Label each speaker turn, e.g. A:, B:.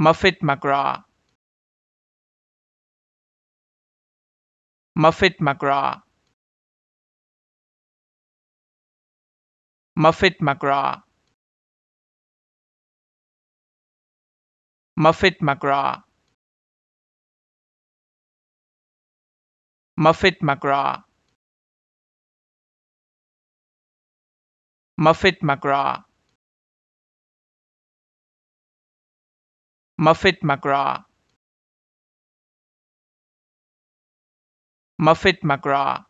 A: Muffet McGraw Muffet McGraw Muffet McGraw Muffet McGraw Muffet McGraw Muffet McGraw Muffet McGraw. Muffet McGraw.